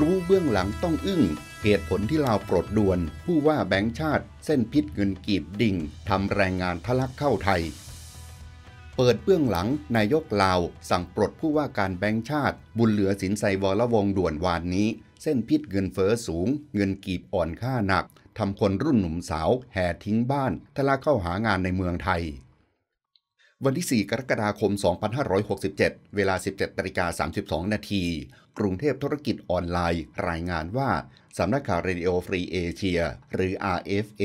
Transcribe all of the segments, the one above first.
รู้เบื้องหลังต้องอึ้งเหตุผลที่ลาวปลดด่วนผู้ว่าแบงค์ชาติ เส้นพิษเงินกีบดิ่งทำแรงงานทะลักเข้าไทย เปิดเบื้องหลังนายกลาว สั่งปลดผู้ว่าการแบงค์ชาติ บุญเหลือสินไซวรวงด่วนวานนี้ เส้นพิษเงินเฟอ้อสูง เงินกีบอ่อนค่าหนักทำคนรุ่นหนุ่มสาว แห่ทิ้งบ้านทะลักเข้าหางานในเมืองไทยวันที่ 4 กรกฎาคม 2567 เวลา 17นาฬิกา32นาทีกรุงเทพธุรกิจออนไลน์รายงานว่า สำนักข่าวเรดิโอฟรีเอเชีย หรือ RFA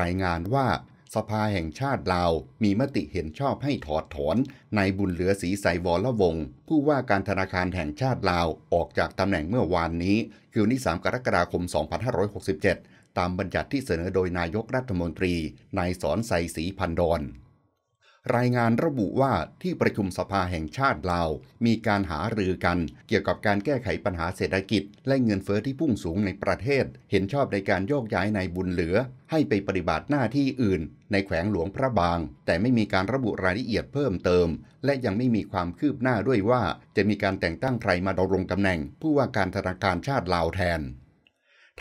รายงานว่า สภาแห่งชาติลาวมีมติเห็นชอบให้ถอดถอนนายบุญเหลือศรีใสวรวงผู้ว่าการธนาคารแห่งชาติลาวออกจากตำแหน่งเมื่อวานนี้ คือวันที่ 3 กรกฎาคม 2567 ตามบัญญัติที่เสนอโดยนายกรัฐมนตรีนายสอนใสศรีพันดอนรายงานระบุว่าที่ประชุมสภาแห่งชาติลาว มีการหารือกันเกี่ยวกับการแก้ไขปัญหาเศรษฐกิจและเงินเฟอ้อที่พุ่งสูงในประเทศ เห็นชอบในการโยกย้ายนายบุญเหลือ ให้ไปปฏิบัติหน้าที่อื่นในแขวงหลวงพระบาง แต่ไม่มีการระบุรายละเอียดเพิ่มเติม และยังไม่มีความคืบหน้าด้วยว่า จะมีการแต่งตั้งใครมาดำรงตำแหน่งผู้ว่าการธนาคารชาติลาวแทน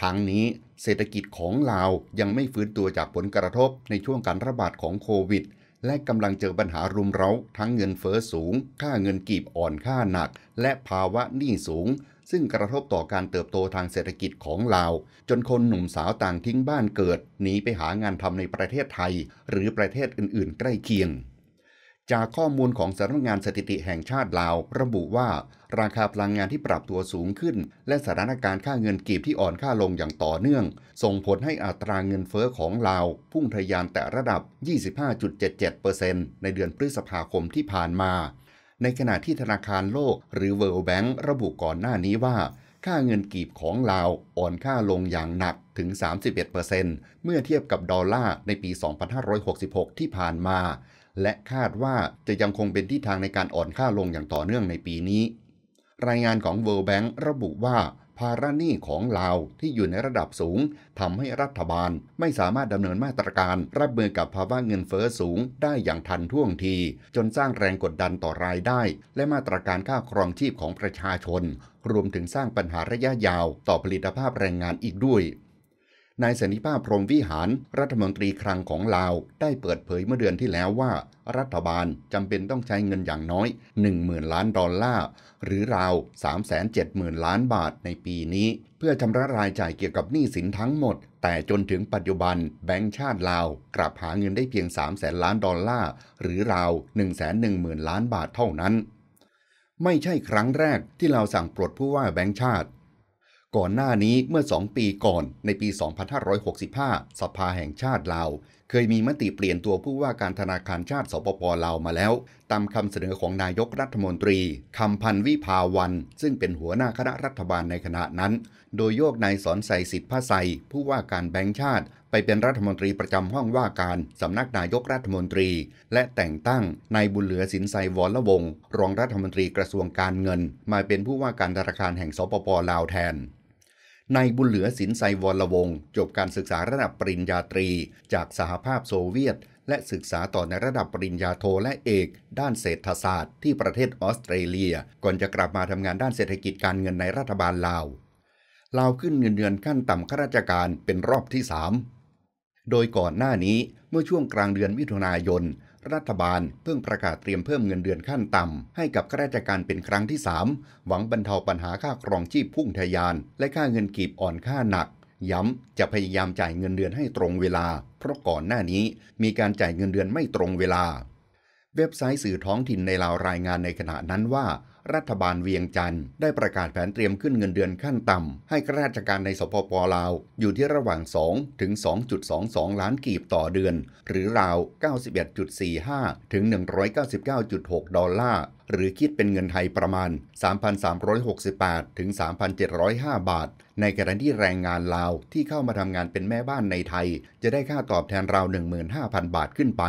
ทั้งนี้เศรษฐกิจของลาวยังไม่ฟื้นตัวจากผลกระทบในช่วงการระบาดของโควิดและกำลังเจอปัญหารุมเร้าทั้งเงินเฟอ้อสูง ค่าเงินกีบอ่อนค่าหนัก และภาวะหนี้สูง ซึ่งกระทบต่อการเติบโตทางเศรษฐกิจของลาว จนคนหนุ่มสาวต่างทิ้งบ้านเกิด หนีไปหางานทำในประเทศไทย หรือประเทศอื่นๆใกล้เคียงจากข้อมูลของสำนักงานสถิติแห่งชาติลาว ระบุว่า ราคาพลังงานที่ปรับตัวสูงขึ้น และสถานการณ์ค่าเงินกีบที่อ่อนค่าลงอย่างต่อเนื่อง ส่งผลให้อัตราเงินเฟ้อของลาว พุ่งทะยานแต่ระดับ 25.77%ในเดือนพฤษภาคมที่ผ่านมา ในขณะที่ธนาคารโลก หรือ World Bank ระบุก่อนหน้านี้ว่าค่าเงินกีบของลาวอ่อนค่าลงอย่างหนักถึง 31%เมื่อเทียบกับดอลลาร์ในปี 2566 ที่ผ่านมาและคาดว่าจะยังคงเป็นที่ทางในการอ่อนค่าลงอย่างต่อเนื่องในปีนี้ รายงานของ World Bank ระบุว่าภาระหนี้ของลาว ที่อยู่ในระดับสูง ทำให้รัฐบาลไม่สามารถดำเนินมาตรการ รับมือกับภาวะเงินเฟอ้อสูงได้อย่างทันท่วงที จนสร้างแรงกดดันต่อรายได้ และมาตรการค่าครองชีพของประชาชน รวมถึงสร้างปัญหาระยะยาว ต่อผลิตภาพแรงงานอีกด้วยนายสนิภาพพรมวิหาร รัฐมนตรีคลังของลาว ได้เปิดเผยเมื่อเดือนที่แล้วว่า รัฐบาลจำเป็นต้องใช้เงินอย่างน้อย 10,000 ล้านดอลลาร์ หรือราว 370,000 ล้านบาทในปีนี้ เพื่อชำระรายจ่ายเกี่ยวกับหนี้สินทั้งหมด แต่จนถึงปัจจุบันแบงก์ชาติลาว กลับหาเงินได้เพียง3 0 0 0 ล้านดอลลาร์ หรือราว 110,000 ล้านบาทเท่านั้น ไม่ใช่ครั้งแรกที่เราสั่งปลดผู้ว่าแบงก์ชาติก่อนหน้านี้เมื่อ 2 ปีก่อน ในปี 2565 สภาแห่งชาติลาว เคยมีมติเปลี่ยนตัวผู้ว่าการธนาคารชาติ สปปลาวมาแล้ว ตามคำเสนอของนายกรัฐมนตรีคำพันวิภาวัน ซึ่งเป็นหัวหน้าคณะรัฐบาลในขณะนั้น โดยโยกนายสอนใส่สิทธิ์ผ้าใสผู้ว่าการแบงค์ชาติ ไปเป็นรัฐมนตรีประจำห้องว่าการสำนักนายกรัฐมนตรี และแต่งตั้งนายบุญเหลือสินไซวรวงรองรัฐมนตรีกระทรวงการเงิน มาเป็นผู้ว่าการธนาคารแห่งสปปลาวแทนนายบุญเหลือสินไซวรวงจบการศึกษาระดับปริญญาตรี จากสหภาพโซเวียต และศึกษาต่อในระดับปริญญาโทและเอกด้านเศรษฐศาสตร์ที่ประเทศออสเตรเลียก่อนจะกลับมาทำงานด้านเศรษฐกิจการเงินในรัฐบาลลาว ลาวขึ้นเงินเดือนขั้นต่ำข้าราชการเป็นรอบที่ 3 โดยก่อนหน้านี้เมื่อช่วงกลางเดือนมิถุนายนรัฐบาลเพิ่งประกาศเตรียมเพิ่มเงินเดือนขั้นต่ำ ให้กับข้าราชการเป็นครั้งที่ 3 หวังบรรเทาปัญหาค่าครองชีพพุ่งทะยาน และค่าเงินกีบอ่อนค่าหนัก ย้ำ จะพยายามจ่ายเงินเดือนให้ตรงเวลา เพราะก่อนหน้านี้มีการจ่ายเงินเดือนไม่ตรงเวลาเว็บไซต์สื่อท้องถิ่นในลาวรายงานในขณะนั้นว่า รัฐบาลเวียงจันทร์ได้ประกาศแผนเตรียมขึ้นเงินเดือนขั้นต่ำให้ข้าราชการในสปปลาวอยู่ที่ระหว่าง 2 ถึง 2.22 ล้านกีบต่อเดือน หรือราว 91.45 ถึง 199.6 ดอลลาร์ หรือคิดเป็นเงินไทยประมาณ 3,368 ถึง 3,705 บาท ในกรณีแรงงานลาวที่เข้ามาทำงานเป็นแม่บ้านในไทย จะได้ค่าตอบแทนราว 15,000 บาทขึ้นไป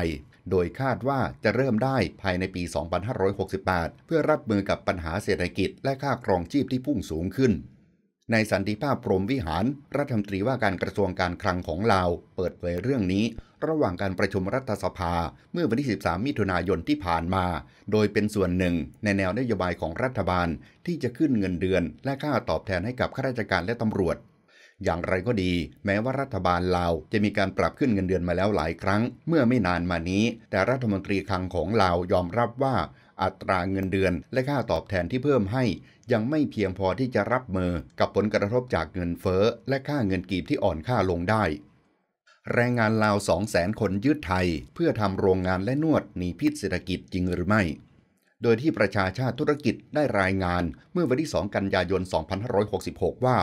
โดยคาดว่าจะเริ่มได้ภายในปี 2568 เพื่อรับมือกับปัญหาเศรษฐกิจ และค่าครองชีพที่พุ่งสูงขึ้นนายสันติภาพพรมวิหาร รัฐมนตรีว่าการกระทรวงการคลังของลาว เปิดเผยเรื่องนี้ ระหว่างการประชุมรัฐสภาเมื่อวันที่ 13 มิถุนายนที่ผ่านมา โดยเป็นส่วนหนึ่งในแนวนโยบายของรัฐบาลที่จะขึ้นเงินเดือน และค่าตอบแทนให้กับข้าราชการและตำรวจอย่างไรก็ดี แม้ว่ารัฐบาลลาวจะมีการปรับขึ้นเงินเดือนมาแล้วหลายครั้ง เมื่อไม่นานมานี้ แต่รัฐมนตรีคลังของลาวยอมรับว่าอัตราเงินเดือนและค่าตอบแทนที่เพิ่มให้ ยังไม่เพียงพอที่จะรับมือกับผลกระทบจากเงินเฟ้อและค่าเงินกีบที่อ่อนค่าลงได้แรงงานลาวสองแสนคนยืดไทย เพื่อทำโรงงานและนวดหนีพิษเศรษฐกิจจริงหรือไม่ โดยที่ประชาชาติธุรกิจได้รายงาน เมื่อวันที่2กันยายน2566 ว่า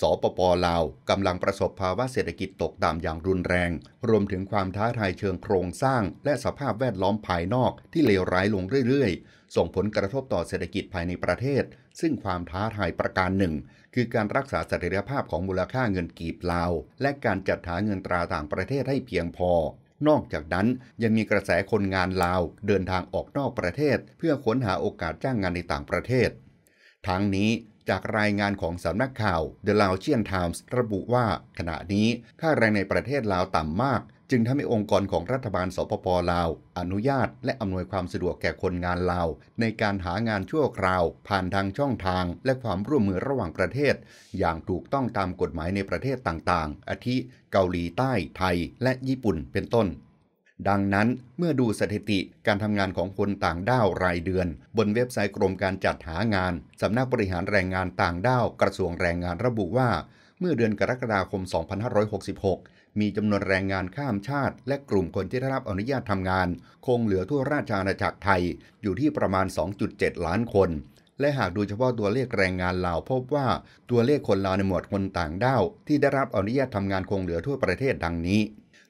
สปปลาว กำลังประสบภาวะเศรษฐกิจตกต่ำอย่างรุนแรง รวมถึงความท้าทายเชิงโครงสร้าง และสภาพแวดล้อมภายนอกที่เลวร้ายลงเรื่อยๆ ส่งผลกระทบต่อเศรษฐกิจภายในประเทศ ซึ่งความท้าทายประการหนึ่ง คือการรักษาเสถียรภาพของมูลค่าเงินกีบลาว และการจัดหาเงินตราต่างประเทศให้เพียงพอ นอกจากนั้นยังมีกระแสคนงานลาวเดินทางออกนอกประเทศเพื่อค้นหาโอกาสจ้างงานในต่างประเทศ ทั้งนี้จากรายงานของสำนักข่าว The Laotian Times ระบุว่าขณะนี้ค่าแรงในประเทศลาวต่ำมาก จึงทำให้องค์กรของรัฐบาลสปปลาว อนุญาตและอำนวยความสะดวกแก่คนงานลาว ในการหางานชั่วคราว ผ่านทางช่องทาง และความร่วมมือระหว่างประเทศ อย่างถูกต้องตามกฎหมายในประเทศต่างๆ อาทิเกาหลีใต้ ไทย และญี่ปุ่นเป็นต้นดังนั้นเมื่อดูสถิติการทำงานของคนต่างด้าว รายเดือน บนเว็บไซต์กรมการจัดหางาน สำนักบริหารแรงงานต่างด้าว กระทรวงแรงงานระบุว่า เมื่อเดือนกรกฎาคม 2566 มีจำนวนแรงงานข้ามชาติ และกลุ่มคนที่ได้รับอนุญาตทำงาน คงเหลือทั่วราชอาณาจักรไทย อยู่ที่ประมาณ 2.7 ล้านคน และหากดูเฉพาะตัวเลขแรงงานลาวพบว่าตัวเลขคนลาวในหมวดคนต่างด้าวที่ได้รับอนุญาตทำงานคงเหลือทั่วประเทศดังนี้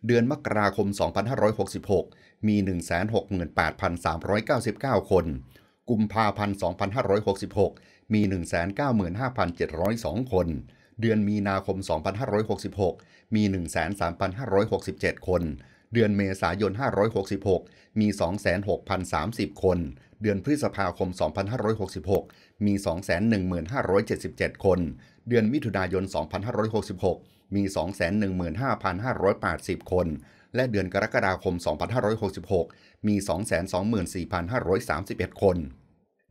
เดือนมกราคม 2566 มี 168,399 คน กุมภาพันธ์ 2566 มี 195,702 คน เดือนมีนาคม 2566 มี 13,567 คน เดือนเมษายน 566 มี 26,030 คน เดือนพฤษภาคม 2566 มี 2 1 5 7 7 คน เดือนมิถุนายน 2566มี 215,580 คน และเดือนกรกฎาคม 2566 มี 224,531 คน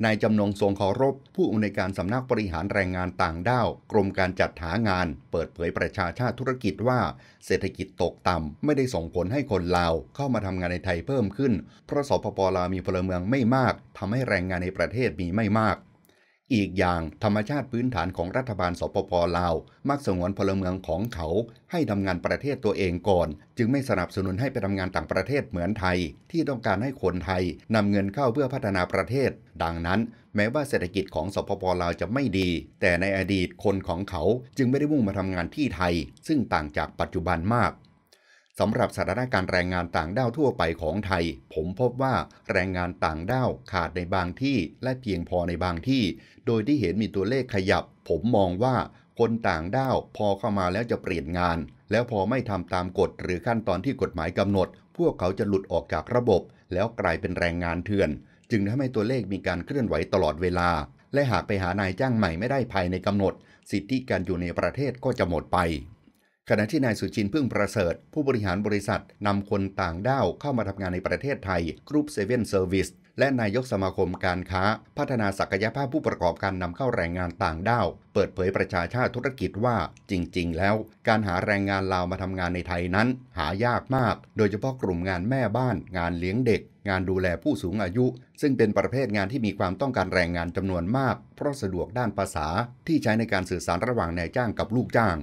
นายจำนงทรงคอรบ ผู้อุนการสำนักบริหารแรงงานต่างด้าวกรมการจัดหางาน เปิดเผยประชาชาติธุรกิจว่า เศรษฐกิจตกต่ำไม่ได้ส่งผลให้คนลาวเข้ามาทำงานในไทยเพิ่มขึ้น เพราะสปปลาวมีพลเมืองไม่มากทำให้แรงงานในประเทศมีไม่มากอีกอย่าง ธรรมชาติพื้นฐานของรัฐบาลสปปลาวมักสงวนพลเมืองของเขาให้ทำงานประเทศตัวเองก่อน จึงไม่สนับสนุนให้ไปทำงานต่างประเทศเหมือนไทย ที่ต้องการให้คนไทยนำเงินเข้าเพื่อพัฒนาประเทศ ดังนั้นแม้ว่าเศรษฐกิจของสปปลาวจะไม่ดี แต่ในอดีตคนของเขาจึงไม่ได้มุ่งมาทำงานที่ไทย ซึ่งต่างจากปัจจุบันมากสำหรับสถานการณ์แรงงานต่างด้าวทั่วไปของไทย ผมพบว่าแรงงานต่างด้าวขาดในบางที่และเพียงพอในบางที่ โดยที่เห็นมีตัวเลขขยับ ผมมองว่าคนต่างด้าวพอเข้ามาแล้วจะเปลี่ยนงาน แล้วพอไม่ทำตามกฎ หรือขั้นตอนที่กฎหมายกำหนด พวกเขาจะหลุดออกจากระบบ แล้วกลายเป็นแรงงานเถื่อน จึงทำให้ตัวเลขมีการเคลื่อนไหวตลอดเวลา และหากไปหานายจ้างใหม่ไม่ได้ภายในกำหนด สิทธิการอยู่ในประเทศก็จะหมดไปขณะที่นายสุจินพึ่งประเสริฐ ผู้บริหารบริษัทนำคนต่างด้าวเข้ามาทำงานในประเทศไทยกรุ๊ปเซเว่นเซอร์วิสและนายกสมาคมการค้าพัฒนาศักยภาพผู้ประกอบการนำเข้าแรงงานต่างด้าว เปิดเผยประชาชาติธุรกิจว่า จริงๆ แล้ว การหาแรงงานลาวมาทำงานในไทยนั้น หายากมาก โดยเฉพาะกลุ่มงานแม่บ้านงานเลี้ยงเด็ก งานดูแลผู้สูงอายุ ซึ่งเป็นประเภทงานที่มีความต้องการแรงงานจำนวนมาก เพราะสะดวกด้านภาษาที่ใช้ในการสื่อสารระหว่างนายจ้างกับลูกจ้าง